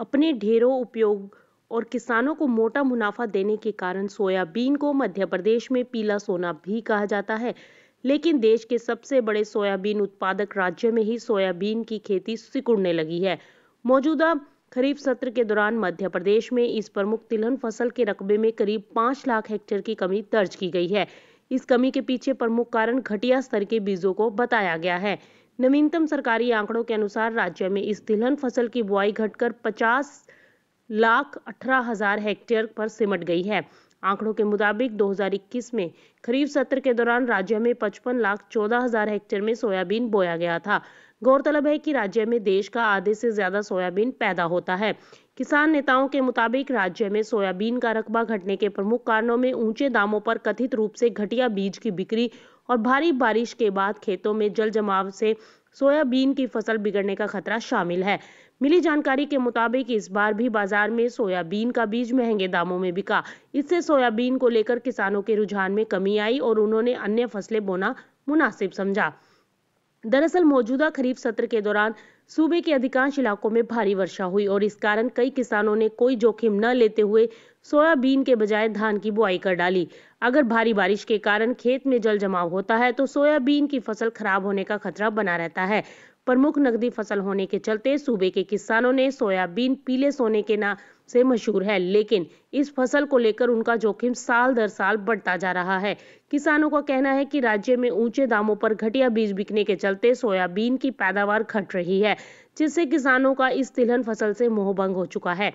अपने ढेरों उपयोग और किसानों को मोटा मुनाफा देने के कारण सोयाबीन को मध्य प्रदेश में पीला सोना भी कहा जाता है लेकिन देश के सबसे बड़े सोयाबीन उत्पादक राज्य में ही सोयाबीन की खेती सिकुड़ने लगी है मौजूदा खरीफ सत्र के दौरान मध्य प्रदेश में इस प्रमुख तिलहन फसल के रकबे में करीब पाँच लाख हेक्टेयर की कमी दर्ज की गई है इस कमी के पीछे प्रमुख कारण घटिया स्तर के बीजों को बताया गया है नवीनतम सरकारी आंकड़ों के अनुसार राज्य में इस तिलहन फसल की बुआई घटकर पचास लाख अठारह हजार हेक्टेयर पर सिमट गई है आंकड़ों के मुताबिक 2021 में खरीफ सत्र के दौरान राज्य में पचपन लाख चौदह हजार हेक्टेयर में सोयाबीन बोया गया था गौरतलब है कि राज्य में देश का आधे से ज्यादा सोयाबीन पैदा होता है किसान नेताओं के मुताबिक राज्य में सोयाबीन का रकबा घटने के प्रमुख कारणों में ऊंचे दामों पर कथित रूप से घटिया बीज की बिक्री और भारी बारिश के बाद खेतों में जल जमाव से सोयाबीन की फसल बिगड़ने का खतरा शामिल है मिली जानकारी के मुताबिक इस बार भी बाजार में सोयाबीन का बीज महंगे दामों में बिका इससे सोयाबीन को लेकर किसानों के रुझान में कमी आई और उन्होंने अन्य फसलें बोना मुनासिब समझा दरअसल मौजूदा खरीफ सत्र के दौरान सूबे के अधिकांश इलाकों में भारी वर्षा हुई और इस कारण कई किसानों ने कोई जोखिम न लेते हुए सोयाबीन के बजाय धान की बुआई कर डाली अगर भारी बारिश के कारण खेत में जल जमाव होता है तो सोयाबीन की फसल खराब होने का खतरा बना रहता है प्रमुख नकदी फसल होने के चलते सूबे के किसानों ने सोयाबीन पीले सोने के नाम से मशहूर है लेकिन इस फसल को लेकर उनका जोखिम साल दर साल बढ़ता जा रहा है किसानों का कहना है कि राज्य में ऊंचे दामों पर घटिया बीज बिकने के चलते सोयाबीन की पैदावार घट रही है जिससे किसानों का इस तिलहन फसल से मोहभंग हो चुका है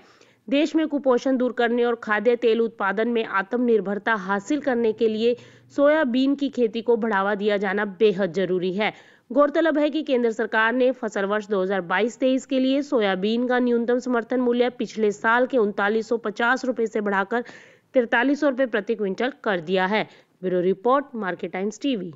देश में कुपोषण दूर करने और खाद्य तेल उत्पादन में आत्मनिर्भरता हासिल करने के लिए सोयाबीन की खेती को बढ़ावा दिया जाना बेहद जरूरी है गौरतलब है कि केंद्र सरकार ने फसल वर्ष 2022-23 के लिए सोयाबीन का न्यूनतम समर्थन मूल्य पिछले साल के उनतालीस रुपए से बढ़ाकर तिरतालीस रुपए प्रति क्विंटल कर दिया है bureau report Market Times TV